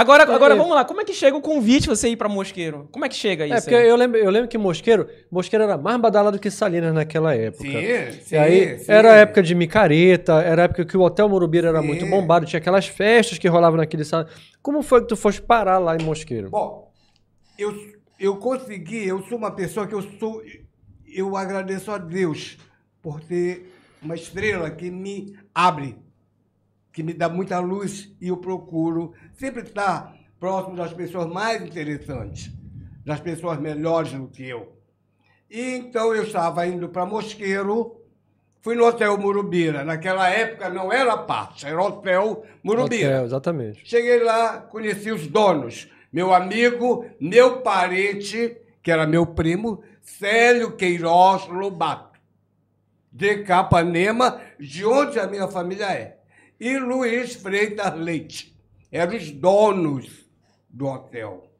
Agora, agora vamos lá, como é que chega o convite você ir para Mosqueiro? Como é que chega é, isso? É, porque eu lembro, eu lembro que Mosqueiro, Mosqueiro era mais badalado que Salinas naquela época. Sim, sim, e aí sim. era a época de micareta, era a época que o Hotel Morumbi era sim. muito bombado, tinha aquelas festas que rolavam naquele salão. Como foi que tu foste parar lá em Mosqueiro? Bom, eu, eu consegui, eu sou uma pessoa que eu sou. Eu agradeço a Deus por ter uma estrela que me abre que me dá muita luz e eu procuro sempre estar próximo das pessoas mais interessantes, das pessoas melhores do que eu. E então eu estava indo para Mosqueiro, fui no Hotel Murubira. Naquela época não era parte, era Hotel Murubira. Hotel, exatamente. Cheguei lá, conheci os donos. Meu amigo, meu parente, que era meu primo, Célio Queiroz Lobato, de Capanema, de onde a minha família é e Luiz Freitas Leite. Eram os donos do hotel.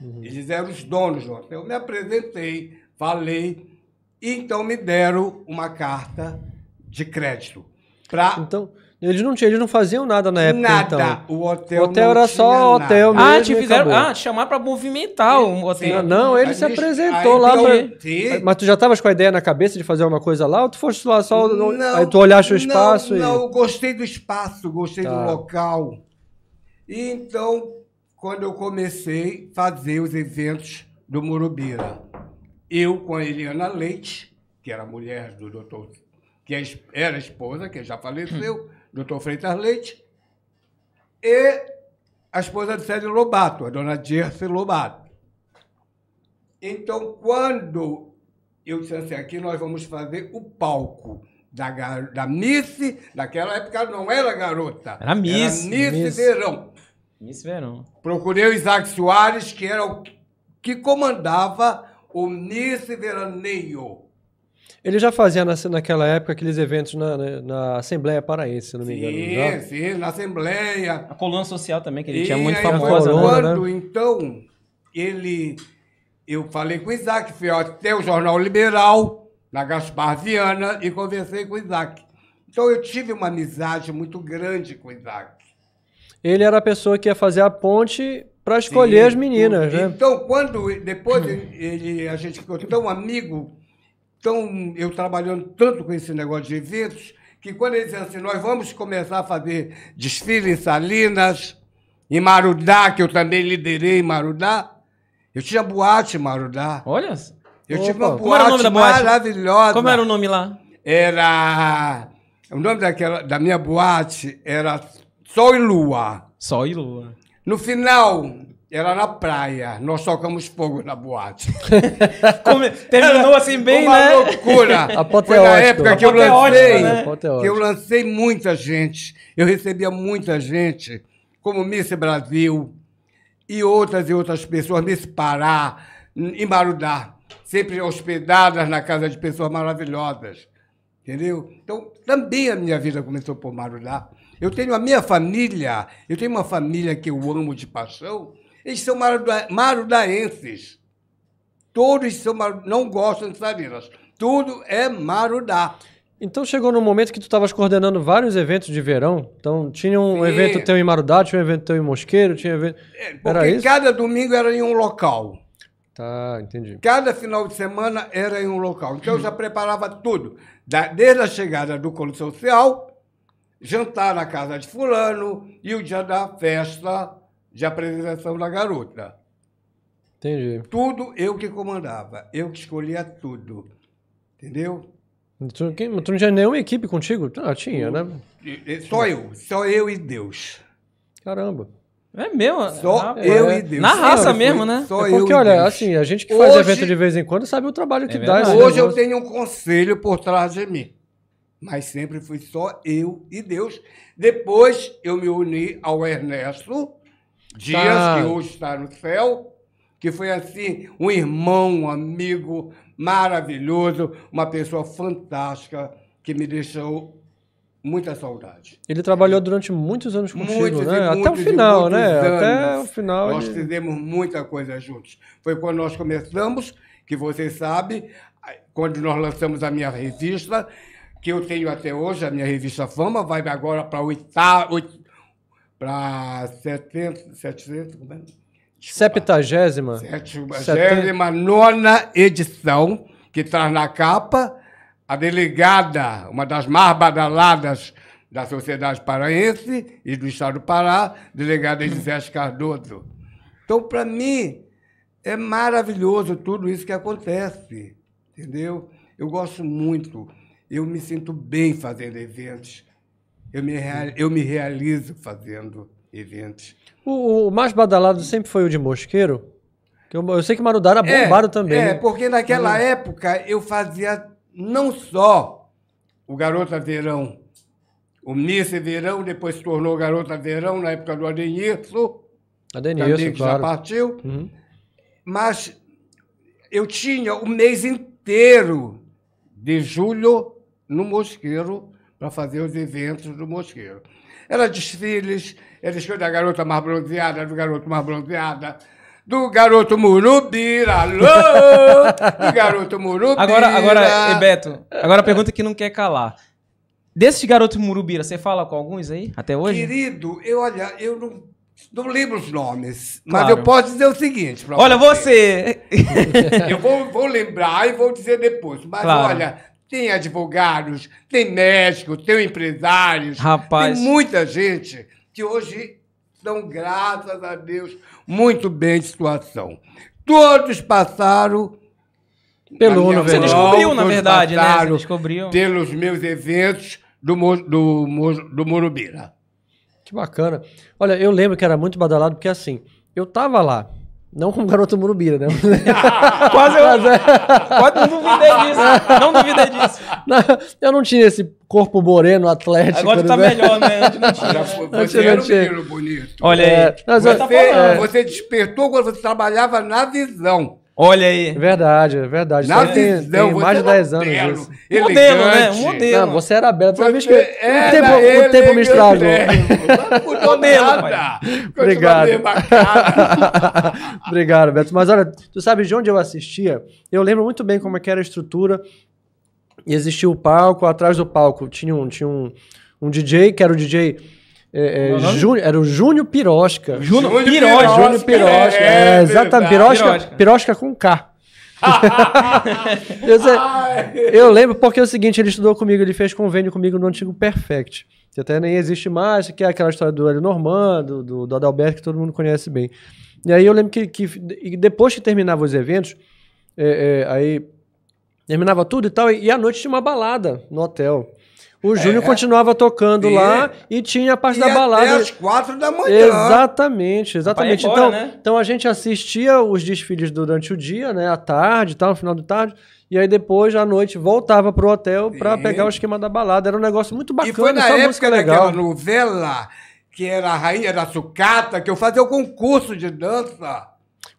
Uhum. Eles eram os donos do hotel. Eu me apresentei, falei, e então me deram uma carta de crédito. Pra... Então, eles não tinham, eles não faziam nada na época, nada. então. O hotel, o hotel era só hotel mesmo. Ah, te fizeram ah, chamar para movimentar um hotel. Não, ele se apresentou lá pra... Mas tu já estavas com a ideia na cabeça de fazer uma coisa lá ou tu foste lá só não, aí tu olhaste o espaço não, e Não, gostei do espaço, gostei tá. do local. E então, quando eu comecei a fazer os eventos do Murubira, eu com a Eliana Leite, que era mulher do doutor que é era esposa, que já faleceu, hum doutor Freitas Leite, e a esposa de Sérgio Lobato, a dona Dirce Lobato. Então, quando eu disse assim, aqui nós vamos fazer o palco da, da Miss, naquela época não era garota. Era Miss. Era Miss, Miss. Verão. Miss Verão. Procurei o Isaac Soares, que era o que comandava o Miss Veraneio ele já fazia na, naquela época aqueles eventos na, na, né, na Assembleia Paraense, se não me engano. Sim, sim, na Assembleia. A coluna social também, que ele e tinha muito famosa. Quando, né? né? então, ele... Eu falei com o Isaac fui tem o Jornal Liberal, na Gaspar Viana, e conversei com o Isaac. Então, eu tive uma amizade muito grande com o Isaac. Ele era a pessoa que ia fazer a ponte para escolher sim, as meninas, né? Então, quando... Depois ele, a gente ficou tão amigo então, eu trabalhando tanto com esse negócio de eventos, que quando eles dizem assim, nós vamos começar a fazer desfile em Salinas, em Marudá, que eu também liderei em Marudá. Eu tinha boate em Marudá. Olha. Eu tive uma boate, boate, maravilhosa. Como era o nome lá? Era. O nome daquela, da minha boate era Sol e Lua. Sol e Lua. No final, era na praia, nós tocamos fogo na boate. Come... Terminou Era assim bem, uma né? Uma loucura. É Foi na época que eu é lancei, né? É que eu lancei muita gente. Eu recebia muita gente, como Miss Brasil e outras e outras pessoas, Miss Pará, em Marudá, sempre hospedadas na casa de pessoas maravilhosas. Entendeu? Então, também a minha vida começou por Marudá. Eu tenho a minha família, eu tenho uma família que eu amo de paixão, eles são marudaenses. Todos são não gostam de Salinas. Tudo é marudá. Então chegou no momento que tu estavas coordenando vários eventos de verão. Então tinha um Sim. evento teu em Marudá, tinha um evento teu em Mosqueiro, tinha evento. É, porque era isso? cada domingo era em um local. Tá, entendi. Cada final de semana era em um local. Então eu já preparava tudo. Da, desde a chegada do Colo Social, jantar na casa de fulano e o dia da festa de apresentação da garota. Entendi. Tudo eu que comandava, eu que escolhia tudo. Entendeu? Tu, tu não tinha nenhuma equipe contigo? Ah, tinha, né? Só eu, só eu e Deus. Caramba. É mesmo? Só ah, eu é, e Deus. Na raça mesmo, né? Só é porque, eu olha, assim, a gente que faz hoje, evento de vez em quando sabe o trabalho que é dá. Hoje eu tenho um conselho por trás de mim. Mas sempre fui só eu e Deus. Depois eu me uni ao Ernesto, Dias, tá. que hoje está no céu, que foi assim, um irmão, um amigo maravilhoso, uma pessoa fantástica que me deixou muita saudade. Ele trabalhou durante muitos anos contigo, muitos né? Muitos Até o final, né? Anos. Até o final. Nós fizemos muita coisa juntos. Foi quando nós começamos, que você sabe, quando nós lançamos a minha revista, que eu tenho até hoje, a minha revista Fama, vai agora para oitavo, para 70, 700, como é? nona edição, que traz tá na capa a delegada, uma das mais badaladas da Sociedade Paraense e do Estado do Pará, delegada Elisete Cardoso. Então, para mim, é maravilhoso tudo isso que acontece, entendeu? Eu gosto muito, eu me sinto bem fazendo eventos, eu me, real, uhum. eu me realizo fazendo eventos. O, o, mais badalado sempre foi o de Mosqueiro? Eu, eu sei que Marudara bombaram é, também. É, né? porque naquela uhum. época eu fazia não só o Garota Verão, o Miss Verão, depois se tornou Garota Verão na época do Adenirso. Adenilson, também, que claro. já partiu. Uhum. Mas eu tinha o mês inteiro de julho no Mosqueiro para fazer os eventos do Mosqueiro. Era desfiles, eles desfile da garota mais bronzeada, do garoto mais bronzeada, do garoto Murubira, alô, do garoto Murubira. Agora, agora, Beto, agora a pergunta que não quer calar. Desses garotos Murubira, você fala com alguns aí até hoje? Querido, eu olha, eu não não lembro os nomes, mas eu posso dizer o seguinte. Olha, você. você. eu vou, vou lembrar e vou dizer depois. Mas claro. olha, tem advogados, tem médicos, tem empresários. Rapaz. Tem muita gente que hoje estão, graças a Deus, muito bem de situação. Todos passaram. Pelo Uno, você descobriu, na verdade, né? Você descobriu. Pelos meus eventos do, do, do Morubira. Né? Que bacana. Olha, eu lembro que era muito badalado, porque assim, eu tava lá, não como garoto Murubira, né? quase eu. É. quase não duvidei disso. Não duvidei disso. Não, eu não tinha esse corpo moreno, atlético. Agora tá né? melhor, né? gente não tinha. Foi, você era um menino bonito. Olha aí. É, você, é, tá é, você despertou quando você trabalhava na visão. Olha aí. É verdade, é verdade. Nada tem, tem mais de 10 é anos isso. Elegante. Modelo, né? modelo. Não, você era belo. Toda vez que... Era o tempo, o tempo me estragou. modelo, Obrigado. Obrigado, Beto. Mas olha, tu sabe de onde eu assistia? Eu lembro muito bem como é era a estrutura. E existia o palco, atrás do palco tinha um, tinha um, um DJ, que era o DJ é, é, é era o Júnior Pirosca. Júnior Pirosca. Júnior Pirosca. É, é exatamente. Pirosca, Pirosca. com K. eu, sei, eu, lembro porque é o seguinte, ele estudou comigo, ele fez convênio comigo no antigo Perfect, que até nem existe mais, que é aquela história do Hélio Normando, do, do Adalberto, que todo mundo conhece bem. E aí eu lembro que, que depois que terminava os eventos, é, é, aí Terminava tudo e tal. E, e à noite tinha uma balada no hotel. O é, Júnior é. continuava tocando e... lá e tinha a parte e da balada. Até às quatro da manhã. Exatamente, exatamente. Embora, é então, né? então a gente assistia os desfiles durante o dia, né? À tarde tal, no final de tarde. E aí depois, à noite, voltava pro hotel para pegar o esquema da balada. Era um negócio muito bacana. E foi na época daquela novela, que era a rainha da sucata, que eu fazia o concurso de dança.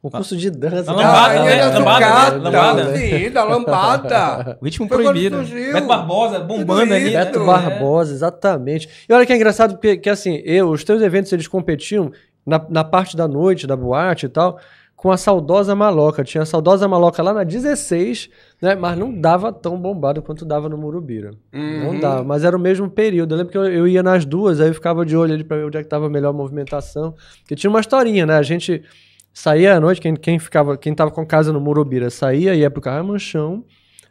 Concurso de dança. Da lambada, ah, né? Lambada, né? lambada. lambada. Sim, da lambada. O ritmo Foi proibido. Beto Barbosa, bombando ali. Beto Barbosa, exatamente. E olha que é engraçado, porque que, assim, eu, os teus eventos, eles competiam na, na parte da noite, da boate e tal, com a saudosa maloca. Tinha a saudosa maloca lá na 16, né? Mas não dava tão bombado quanto dava no Murubira. Uhum. Não dava, mas era o mesmo período. Eu lembro que eu, eu ia nas duas, aí eu ficava de olho ali pra ver onde é que tava a melhor movimentação. Porque tinha uma historinha, né? A gente Saía à noite, quem, quem ficava, quem tava com casa no Morobira, saía, ia pro Manchão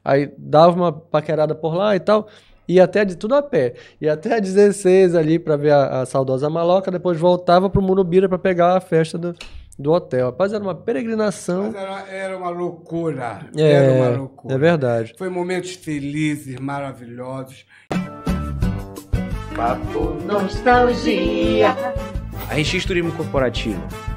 aí dava uma paquerada por lá e tal, ia até de tudo a pé. Ia até a 16 ali para ver a, a, saudosa maloca, depois voltava pro Morobira para pegar a festa do, do hotel. Rapaz, era uma peregrinação. Era, era, uma loucura. É, era uma loucura. É verdade. Foi momentos felizes, maravilhosos. Papo Nostalgia. A Registro Turismo Corporativo